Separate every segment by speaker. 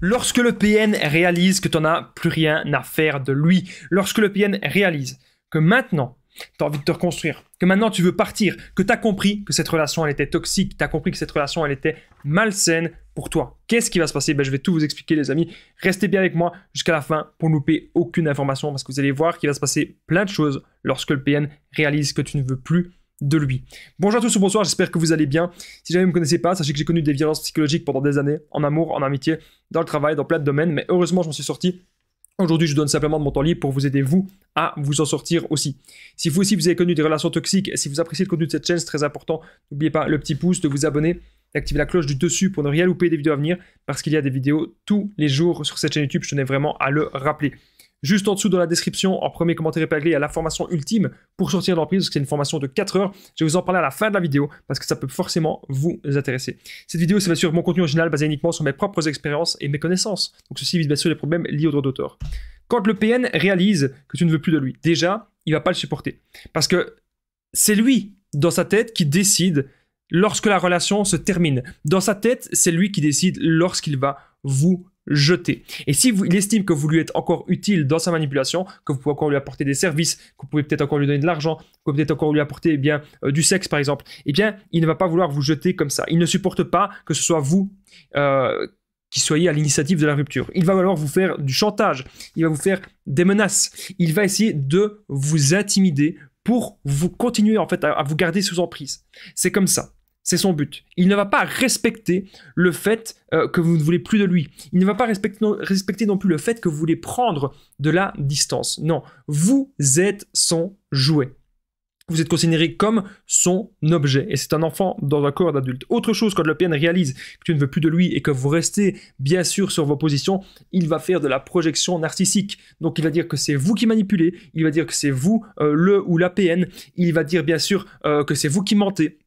Speaker 1: Lorsque le PN réalise que tu n'en as plus rien à faire de lui, lorsque le PN réalise que maintenant, tu as envie de te reconstruire, que maintenant tu veux partir, que tu as compris que cette relation elle était toxique, tu as compris que cette relation elle était malsaine pour toi. Qu'est-ce qui va se passer ben, Je vais tout vous expliquer les amis. Restez bien avec moi jusqu'à la fin pour ne louper aucune information parce que vous allez voir qu'il va se passer plein de choses lorsque le PN réalise que tu ne veux plus de lui. Bonjour à tous bonsoir, j'espère que vous allez bien. Si jamais vous ne me connaissez pas, sachez que j'ai connu des violences psychologiques pendant des années, en amour, en amitié, dans le travail, dans plein de domaines, mais heureusement je m'en suis sorti. Aujourd'hui, je donne simplement de mon temps libre pour vous aider, vous, à vous en sortir aussi. Si vous aussi, vous avez connu des relations toxiques, si vous appréciez le contenu de cette chaîne, c'est très important. N'oubliez pas le petit pouce, de vous abonner, d'activer la cloche du dessus pour ne rien louper des vidéos à venir, parce qu'il y a des vidéos tous les jours sur cette chaîne YouTube, je tenais vraiment à le rappeler. Juste en dessous dans la description, en premier commentaire épinglé, il y a la formation ultime pour sortir de l'emprise. C'est une formation de 4 heures. Je vais vous en parler à la fin de la vidéo parce que ça peut forcément vous intéresser. Cette vidéo, c'est bien sûr mon contenu original basé uniquement sur mes propres expériences et mes connaissances. Donc ceci vise bien sûr les problèmes liés au droit d'auteur. Quand le PN réalise que tu ne veux plus de lui, déjà, il va pas le supporter. Parce que c'est lui, dans sa tête, qui décide lorsque la relation se termine. Dans sa tête, c'est lui qui décide lorsqu'il va vous jeter. Et si il estime que vous lui êtes encore utile dans sa manipulation, que vous pouvez encore lui apporter des services, que vous pouvez peut-être encore lui donner de l'argent, que vous pouvez peut-être encore lui apporter eh bien, euh, du sexe par exemple, eh bien, il ne va pas vouloir vous jeter comme ça. Il ne supporte pas que ce soit vous euh, qui soyez à l'initiative de la rupture. Il va vouloir vous faire du chantage, il va vous faire des menaces, il va essayer de vous intimider pour vous continuer en fait à, à vous garder sous emprise. C'est comme ça. C'est son but. Il ne va pas respecter le fait euh, que vous ne voulez plus de lui. Il ne va pas respecter non, plus le fait que vous voulez prendre de la distance. Non, vous êtes son jouet. Vous êtes considéré comme son objet. Et c'est un enfant dans un corps d'adulte. Autre chose, quand le PN réalise que tu ne veux plus de lui et que vous restez bien sûr sur vos positions, il va faire de la projection narcissique. Donc il va dire que c'est vous qui manipulez, il va dire que c'est vous euh, le ou la PN, il va dire bien sûr euh, que c'est vous qui mentez.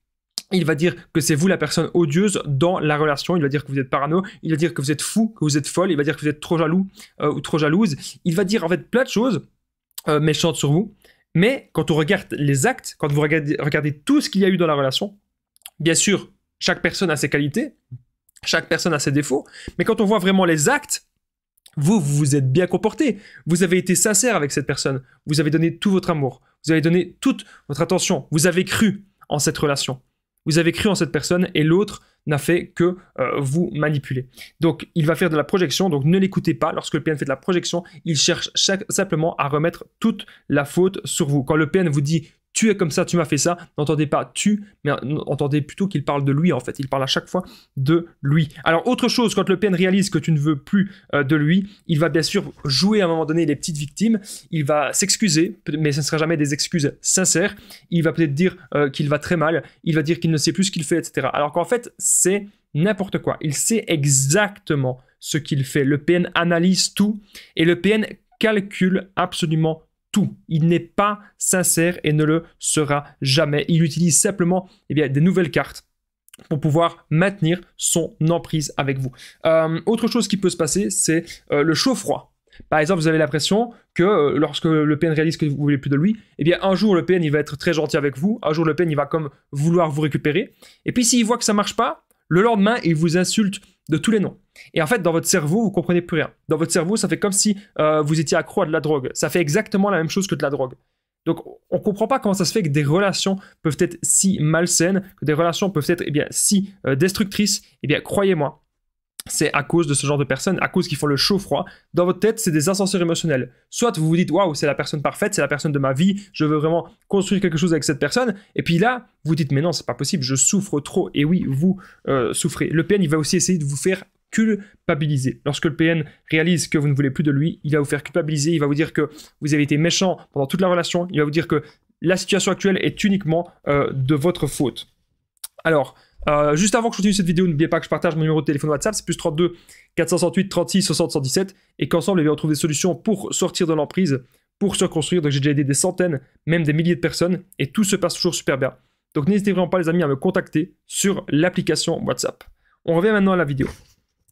Speaker 1: Il va dire que c'est vous la personne odieuse dans la relation. Il va dire que vous êtes parano. Il va dire que vous êtes fou, que vous êtes folle. Il va dire que vous êtes trop jaloux euh, ou trop jalouse. Il va dire en fait plein de choses euh, méchantes sur vous. Mais quand on regarde les actes, quand vous regardez, regardez tout ce qu'il y a eu dans la relation, bien sûr, chaque personne a ses qualités, chaque personne a ses défauts. Mais quand on voit vraiment les actes, vous vous êtes bien comporté. Vous avez été sincère avec cette personne. Vous avez donné tout votre amour. Vous avez donné toute votre attention. Vous avez cru en cette relation vous avez cru en cette personne et l'autre n'a fait que euh, vous manipuler. Donc il va faire de la projection, donc ne l'écoutez pas. Lorsque le PN fait de la projection, il cherche simplement à remettre toute la faute sur vous. Quand le PN vous dit tu es comme ça, tu m'as fait ça. N'entendez pas tu, mais entendez plutôt qu'il parle de lui en fait. Il parle à chaque fois de lui. Alors autre chose, quand le PN réalise que tu ne veux plus euh, de lui, il va bien sûr jouer à un moment donné les petites victimes. Il va s'excuser, mais ce ne sera jamais des excuses sincères. Il va peut-être dire euh, qu'il va très mal. Il va dire qu'il ne sait plus ce qu'il fait, etc. Alors qu'en fait, c'est n'importe quoi. Il sait exactement ce qu'il fait. Le PN analyse tout et le PN calcule absolument il n'est pas sincère et ne le sera jamais. Il utilise simplement eh bien, des nouvelles cartes pour pouvoir maintenir son emprise avec vous. Euh, autre chose qui peut se passer, c'est euh, le chaud-froid. Par exemple, vous avez l'impression que euh, lorsque le PN réalise que vous voulez plus de lui, eh bien un jour le PN il va être très gentil avec vous, un jour le PN il va comme vouloir vous récupérer, et puis s'il voit que ça marche pas, le lendemain il vous insulte de tous les noms. Et en fait, dans votre cerveau, vous comprenez plus rien. Dans votre cerveau, ça fait comme si euh, vous étiez accro à de la drogue. Ça fait exactement la même chose que de la drogue. Donc, on ne comprend pas comment ça se fait que des relations peuvent être si malsaines, que des relations peuvent être eh bien, si euh, destructrices. Eh bien, croyez-moi, c'est à cause de ce genre de personnes, à cause qu'ils font le chaud-froid. Dans votre tête, c'est des incenseurs émotionnels. Soit vous vous dites, waouh, c'est la personne parfaite, c'est la personne de ma vie, je veux vraiment construire quelque chose avec cette personne. Et puis là, vous dites, mais non, c'est pas possible, je souffre trop. Et oui, vous euh, souffrez. Le PN, il va aussi essayer de vous faire culpabiliser. Lorsque le PN réalise que vous ne voulez plus de lui, il va vous faire culpabiliser, il va vous dire que vous avez été méchant pendant toute la relation, il va vous dire que la situation actuelle est uniquement euh, de votre faute. Alors, euh, juste avant que je continue cette vidéo, n'oubliez pas que je partage mon numéro de téléphone WhatsApp, c'est plus 32 468 36 60 117, et qu'ensemble, on trouve des solutions pour sortir de l'emprise, pour se reconstruire. Donc j'ai déjà aidé des centaines, même des milliers de personnes, et tout se passe toujours super bien. Donc n'hésitez vraiment pas les amis à me contacter sur l'application WhatsApp. On revient maintenant à la vidéo.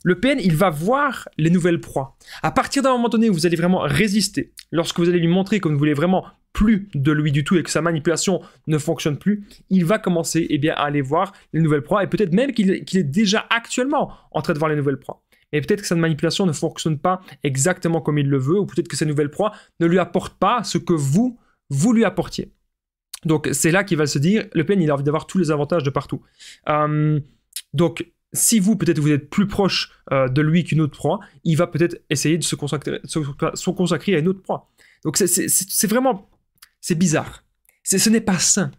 Speaker 1: Le PN, il va voir les nouvelles proies. À partir d'un moment donné où vous allez vraiment résister, lorsque vous allez lui montrer que vous voulez vraiment plus de lui du tout et que sa manipulation ne fonctionne plus, il va commencer eh bien, à aller voir les nouvelles proies et peut-être même qu'il est déjà actuellement en train de voir les nouvelles proies. Et peut-être que sa manipulation ne fonctionne pas exactement comme il le veut ou peut-être que sa nouvelle proie ne lui apporte pas ce que vous, vous lui apportiez. Donc c'est là qu'il va se dire, Le Pen, il a envie d'avoir tous les avantages de partout. Euh, donc si vous, peut-être, vous êtes plus proche euh, de lui qu'une autre proie, il va peut-être essayer de se consacrer, se consacrer à une autre proie. Donc c'est vraiment c'est bizarre. Ce n'est pas sain.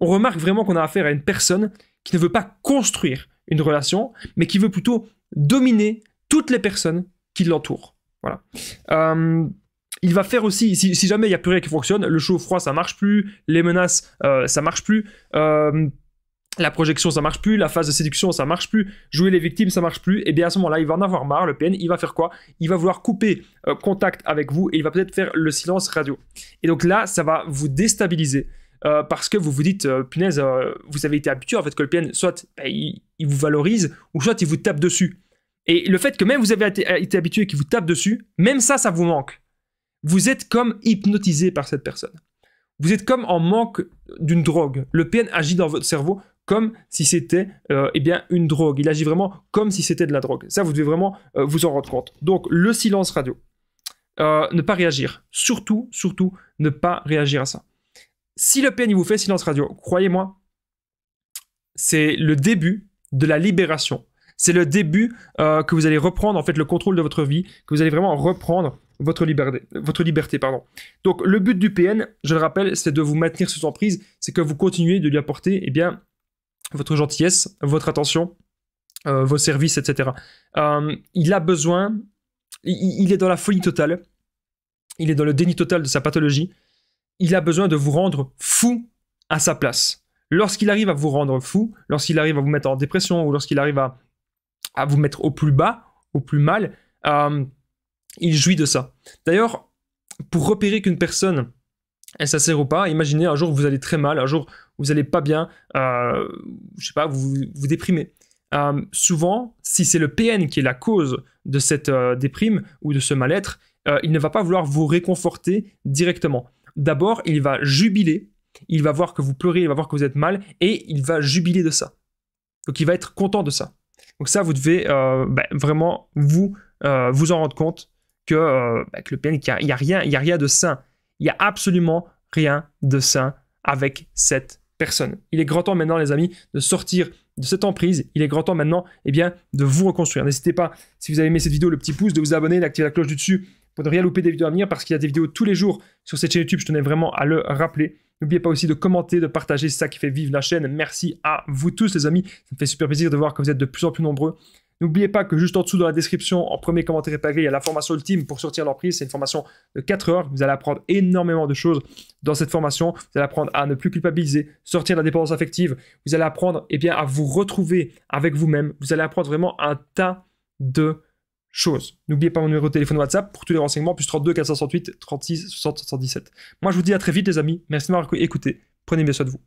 Speaker 1: On remarque vraiment qu'on a affaire à une personne qui ne veut pas construire une relation, mais qui veut plutôt dominer toutes les personnes qui l'entourent. Voilà. Euh, il va faire aussi, si, jamais il n'y a plus rien qui fonctionne, le chaud-froid ça marche plus, les menaces euh, ça marche plus, euh, la projection ça marche plus, la phase de séduction ça marche plus, jouer les victimes ça marche plus, et eh bien à ce moment-là il va en avoir marre, le PN, il va faire quoi Il va vouloir couper euh, contact avec vous et il va peut-être faire le silence radio. Et donc là ça va vous déstabiliser. Euh, parce que vous vous dites, euh, punaise, vous avez été habitué en fait que le PN, soit bah, il, vous valorise, ou soit il vous tape dessus. Et le fait que même vous avez été, été habitué qu'il vous tape dessus, même ça, ça vous manque. Vous êtes comme hypnotisé par cette personne. Vous êtes comme en manque d'une drogue. Le PN agit dans votre cerveau comme si c'était euh, eh bien une drogue. Il agit vraiment comme si c'était de la drogue. Ça, vous devez vraiment euh, vous en rendre compte. Donc, le silence radio. Euh, ne pas réagir. Surtout, surtout, ne pas réagir à ça. Si Le PN, vous fait silence radio, croyez-moi, c'est le début de la libération. C'est le début que vous allez reprendre, en fait, le contrôle de votre vie, que vous allez vraiment reprendre votre liberté. Votre liberté pardon. Donc, le but du PN, je le rappelle, c'est de vous maintenir sous emprise, c'est que vous continuez de lui apporter, eh bien, votre gentillesse, votre attention, euh, vos services, etc. Euh, il a besoin, il, est dans la folie totale, il est dans le déni total de sa pathologie, il a besoin de vous rendre fou à sa place. Lorsqu'il arrive à vous rendre fou, lorsqu'il arrive à vous mettre en dépression ou lorsqu'il arrive à, vous mettre au plus bas, au plus mal, euh, il jouit de ça. D'ailleurs, pour repérer qu'une personne elle s'assère ou pas, imaginez un jour vous allez très mal, un jour vous n'allez pas bien, euh, je sais pas, vous vous déprimez. Euh, souvent, si c'est le PN qui est la cause de cette euh, déprime ou de ce mal-être, il ne va pas vouloir vous réconforter directement. D'abord, il va jubiler, il va voir que vous pleurez, il va voir que vous êtes mal, et il va jubiler de ça. Donc il va être content de ça. Donc ça, vous devez ben, vraiment vous, vous en rendre compte que, ben, le PN, il n'y a, rien, il y a rien de sain. Il n'y a absolument rien de sain avec cette il est grand temps maintenant, les amis, de sortir de cette emprise. Il est grand temps maintenant, et eh bien, de vous reconstruire. N'hésitez pas, si vous avez aimé cette vidéo, le petit pouce, de vous abonner, d'activer la cloche du dessus pour ne rien louper des vidéos à venir parce qu'il y a des vidéos tous les jours sur cette chaîne YouTube. Je tenais vraiment à le rappeler. N'oubliez pas aussi de commenter, de partager, c'est ça qui fait vivre la chaîne. Merci à vous tous les amis, ça me fait super plaisir de voir que vous êtes de plus en plus nombreux. N'oubliez pas que juste en dessous dans la description, en premier commentaire épinglé, il y a la formation ultime pour sortir l'emprise. C'est une formation de 4 heures. Vous allez apprendre énormément de choses dans cette formation. Vous allez apprendre à ne plus culpabiliser, sortir de la dépendance affective. Vous allez apprendre eh bien, à vous retrouver avec vous-même. Vous allez apprendre vraiment un tas de choses. N'oubliez pas mon numéro de téléphone WhatsApp pour tous les renseignements, plus 32 468 36 60 Moi, je vous dis à très vite, les amis. Merci de m'avoir écouté. Prenez bien soin de vous.